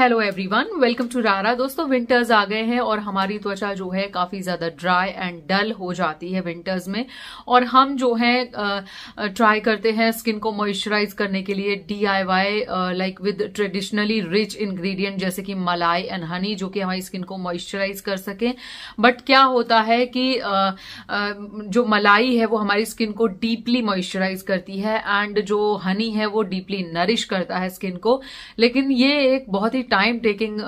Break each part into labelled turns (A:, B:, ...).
A: Hello everyone welcome to रारा दोस्तों winters आ गए हैं और हमारी त्वचा जो है काफी ज्यादा ड्राई एंड डल हो जाती है विंटर्स में और हम जो है ट्राई करते हैं स्किन को मॉइस्चराइज करने के लिए DIY like with traditionally rich ingredient जैसे कि मलाई एंड हनी जो कि हमारी स्किन को मॉइस्चराइज कर सके बट क्या होता है कि uh, uh, जो मलाई है वो हमारी स्किन को डीपली मॉइस्चराइज करती है एंड जो हनी है वो डीपली नरिश करता है स्किन को लेकिन ये एक बहुत ही टाइम टेकिंग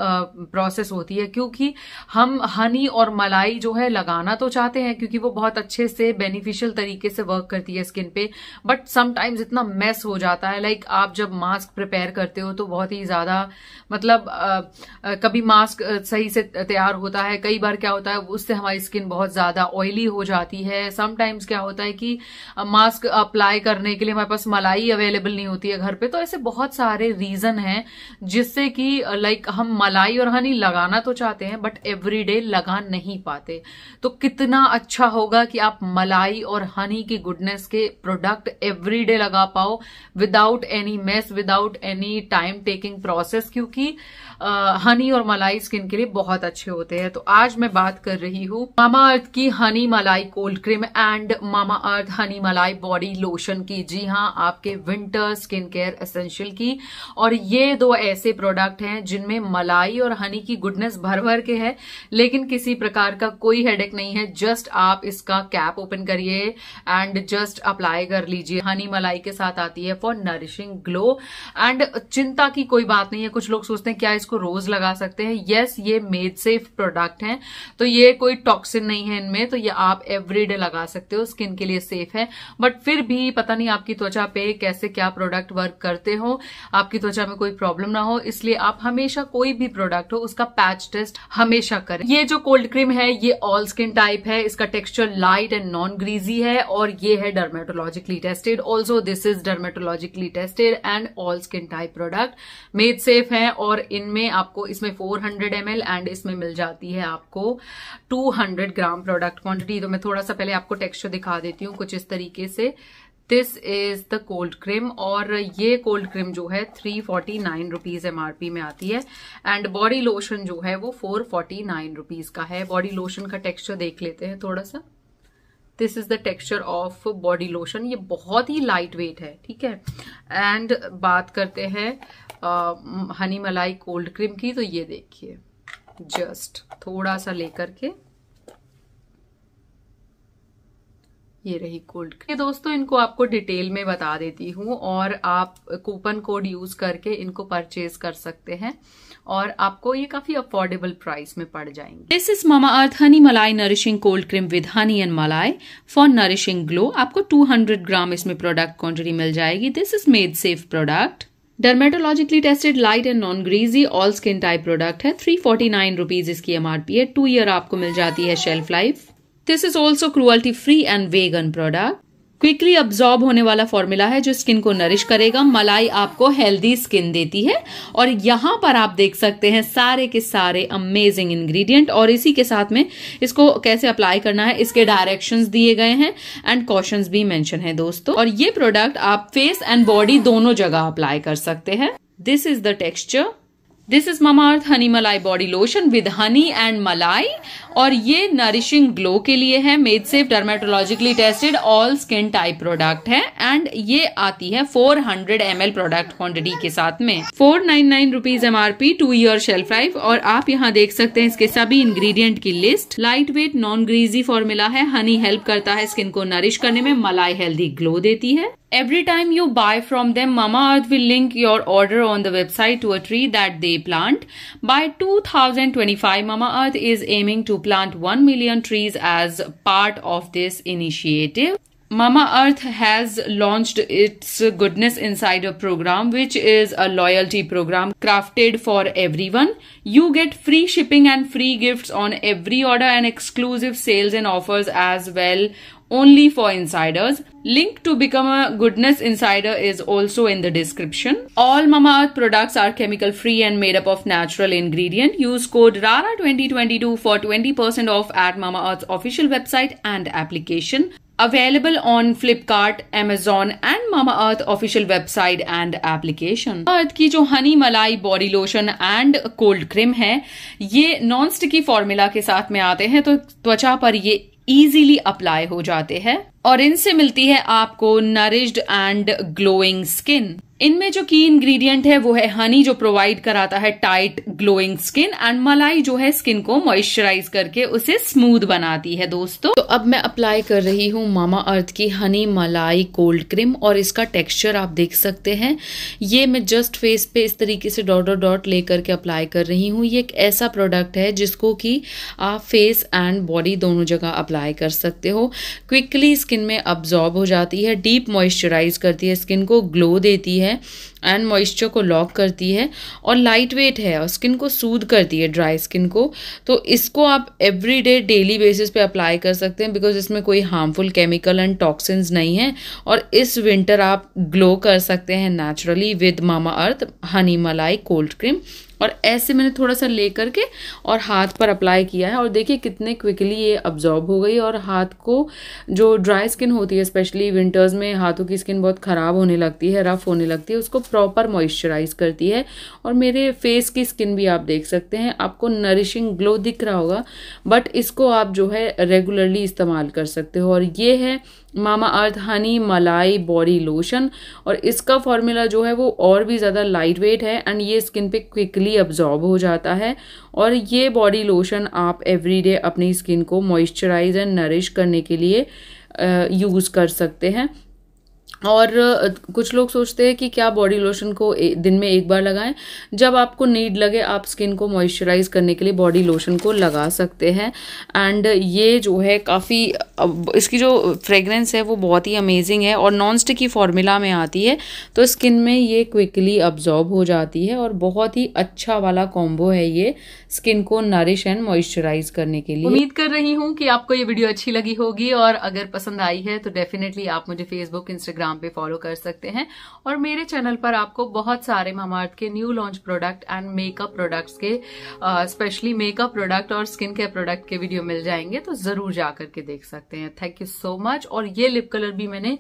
A: प्रोसेस होती है क्योंकि हम हनी और मलाई जो है लगाना तो चाहते हैं क्योंकि वो बहुत अच्छे से बेनिफिशियल तरीके से वर्क करती है स्किन पे बट समटाइम्स इतना मेस हो जाता है लाइक आप जब मास्क प्रिपेयर करते हो तो बहुत ही ज्यादा मतलब uh, uh, कभी मास्क uh, सही से तैयार होता है कई बार क्या होता है उससे हमारी स्किन बहुत ज्यादा ऑयली हो जाती है समटाइम्स क्या होता है कि मास्क अप्लाई करने के लिए हमारे पास मलाई अवेलेबल नहीं होती है घर पे तो ऐसे बहुत सारे रीजन हैं जिससे कि लाइक हम मलाई और हनी लगाना तो चाहते हैं बट एवरीडे लगा नहीं पाते तो कितना अच्छा होगा कि आप मलाई और हनी की गुडनेस के प्रोडक्ट एवरीडे लगा पाओ without any mess without any time taking process क्योंकि हनी और मलाई स्किन के लिए बहुत अच्छे होते हैं तो आज मैं बात कर रही हूँ मामा अर्थ की honey malai cold cream and Mamaearth honey malai body lotion की जी हाँ आपके विंटर स्किन केयर एसेंशियल की और ये दो ऐसे प्रोडक्ट हैं हैं जिनमें मलाई और हनी की गुडनेस भर भर के है लेकिन किसी प्रकार का कोई हेडेक नहीं है जस्ट आप इसका कैप ओपन करिए एंड जस्ट अप्लाई कर लीजिए हनी मलाई के साथ आती है फॉर नरिशिंग ग्लो एंड चिंता की कोई बात नहीं है कुछ लोग सोचते हैं क्या इसको रोज लगा सकते हैं yes, ये मेड सेफ प्रोडक्ट है तो ये कोई टॉक्सिन नहीं है इनमें तो ये आप एवरीडे लगा सकते हो स्किन के लिए सेफ है बट फिर भी पता नहीं आपकी त्वचा पे कैसे क्या प्रोडक्ट वर्क करते हो आपकी त्वचा में कोई प्रॉब्लम ना हो इसलिए आप हमेशा कोई भी प्रोडक्ट हो उसका पैच टेस्ट हमेशा करें ये जो कोल्ड क्रीम है ये ऑल स्किन टाइप है इसका texture light and non greasy है और ये है dermatologically tested also this is dermatologically tested and all skin type product made safe है और इनमें आपको इसमें 400 हंड्रेड एंड इसमें मिल जाती है आपको 200 ग्राम प्रोडक्ट क्वांटिटी तो मैं थोड़ा सा पहले आपको टेक्सचर दिखा देती हूँ कुछ इस तरीके से this is the cold cream और ये कोल्ड क्रीम जो है थ्री फोर्टी नाइन रुपीज पी में आती है एंड बॉडी लोशन जो है वो फोर फोर्टी नाइन रुपीज का है बॉडी लोशन का टेक्सचर देख लेते हैं थोड़ा सा this is the texture of body lotion ये बहुत ही लाइट वेट है ठीक है एंड बात करते हैं हनी मलाई कोल्ड क्रीम की तो ये देखिए जस्ट थोड़ा सा लेकर के ये रही कोल्ड क्रीम दोस्तों इनको आपको डिटेल में बता देती हूँ और आप कूपन कोड यूज करके इनको परचेज कर सकते हैं और आपको ये काफी अफोर्डेबल प्राइस में पड़ जाएंगे this is Mamaearth honey malai nourishing cold cream with honey and malai for nourishing glow आपको 200 ग्राम इसमें प्रोडक्ट क्वांटिटी मिल जाएगी this is made safe product dermatologically tested light and non greasy all skin type product है three forty nine इसकी MRP है two year आपको मिल जाती है shelf life this is also cruelty free and vegan product quickly absorb होने वाला formula है जो स्किन को नरिश करेगा मलाई आपको हेल्दी स्किन देती है और यहाँ पर आप देख सकते हैं सारे के सारे अमेजिंग इंग्रेडिएंट और इसी के साथ में इसको कैसे अप्लाई करना है इसके डायरेक्शंस दिए गए हैं एंड कॉशंस भी मेंशन है दोस्तों और ये प्रोडक्ट आप फेस एंड बॉडी दोनों जगह अप्लाई कर सकते हैं this is the texture is Mamaearth honey malai body lotion with honey and malai और ये नरिशिंग ग्लो के लिए है made safe dermatologically tested all skin type product है एंड ये आती है 400 हंड्रेड प्रोडक्ट क्वांटिटी के साथ में four nine nine rupees M R P two year shelf life और आप यहाँ देख सकते हैं इसके सभी इंग्रेडिएंट की list light weight non greasy formula है हनी हेल्प करता है स्किन को नरिश करने में मलाई हेल्दी ग्लो देती है Every time you buy from them, Mama Earth will link your order on the website to a tree that they plant. By 2025, Mama Earth is aiming to plant 1 million trees as part of this initiative. Mama Earth has launched its Goodness Insider program, which is a loyalty program crafted for everyone. You get free shipping and free gifts on every order and exclusive sales and offers as well only for insiders. Link to become a goodness insider is also in the description. All Mamaearth products are chemical free and made up of natural ingredient. Use code RARA2022 for 20% off at Mamaearth's official website and application. Available on Flipkart, Amazon and Mamaearth official website and application. Earth ki jo honey malai body lotion and cold cream hai, ye non-sticky formula ke साथ mein aate hain, to twacha par ye easily apply हो जाते हैं और इनसे मिलती है आपको nourished and glowing skin इनमें जो की इंग्रेडिएंट है वो है हनी जो प्रोवाइड कराता है टाइट ग्लोइंग स्किन एंड मलाई जो है स्किन को मॉइस्चराइज करके उसे स्मूथ बनाती है दोस्तों तो अब मैं अप्लाई कर रही हूँ मामा अर्थ की हनी मलाई कोल्ड क्रीम और इसका टेक्सचर आप देख सकते हैं ये मैं जस्ट फेस पे इस तरीके से डॉट डॉट डॉट ले अप्लाई कर रही हूँ ये एक ऐसा प्रोडक्ट है जिसको कि आप फेस एंड बॉडी दोनों जगह अप्लाई कर सकते हो क्विकली स्किन में अब्जॉर्ब हो जाती है डीप मॉइस्चराइज करती है स्किन को ग्लो देती है एंड मॉइस्चर को लॉक करती है और लाइट वेट है और स्किन को सूद करती है ड्राई स्किन को तो इसको आप एवरी डे डेली बेसिस पे अप्लाई कर सकते हैं बिकॉज इसमें कोई हार्मफुल केमिकल एंड टॉक्सिन्स नहीं है और इस विंटर आप ग्लो कर सकते हैं naturally with Mamaearth honey malai cold cream और ऐसे मैंने थोड़ा सा ले करके और हाथ पर अप्लाई किया है और देखिए कितने क्विकली ये अब्जॉर्ब हो गई और हाथ को जो ड्राई स्किन होती है स्पेशली विंटर्स में हाथों की स्किन बहुत ख़राब होने लगती है रफ़ होने लगती है उसको प्रॉपर मॉइस्चराइज करती है और मेरे फेस की स्किन भी आप देख सकते हैं आपको नरिशिंग ग्लो दिख रहा होगा बट इसको आप जो है रेगुलरली इस्तेमाल कर सकते हो और ये है मामा Mamaearth honey malai body lotion और इसका फॉर्मूला जो है वो और भी ज़्यादा लाइट वेट है एंड ये स्किन पे क्विकली इजीली अब्जॉर्ब हो जाता है और ये बॉडी लोशन आप एवरीडे अपनी स्किन को मॉइस्चराइज एंड नरिश करने के लिए यूज़ कर सकते हैं और कुछ लोग सोचते हैं कि क्या बॉडी लोशन को दिन में एक बार लगाएं जब आपको नीड लगे आप स्किन को मॉइस्चराइज करने के लिए बॉडी लोशन को लगा सकते हैं एंड ये जो है काफ़ी इसकी जो फ्रेगरेंस है वो बहुत ही अमेजिंग है और नॉन स्टिकी फार्मूला में आती है तो स्किन में ये क्विकली अब्जॉर्ब हो जाती है और बहुत ही अच्छा वाला कॉम्बो है ये स्किन को नरिश एंड मॉइस्चराइज करने के लिए उम्मीद कर रही हूँ कि आपको ये वीडियो अच्छी लगी होगी और अगर पसंद आई है तो डेफिनेटली आप मुझे फेसबुक इंस्टाग्राम इंस्टाग्राम पे फॉलो कर सकते हैं और मेरे चैनल पर आपको बहुत सारे ममार्थ के new launch product and makeup products के स्पेशली मेकअप प्रोडक्ट और स्किन केयर प्रोडक्ट के वीडियो मिल जाएंगे तो जरूर जा करके देख सकते हैं थैंक यू सो मच और ये लिप कलर भी मैंने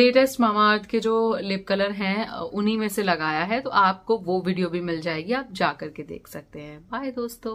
A: लेटेस्ट ममार्थ के जो लिप कलर हैं उन्हीं में से लगाया है तो आपको वो वीडियो भी मिल जाएगी आप जा करके देख सकते हैं बाय दोस्तों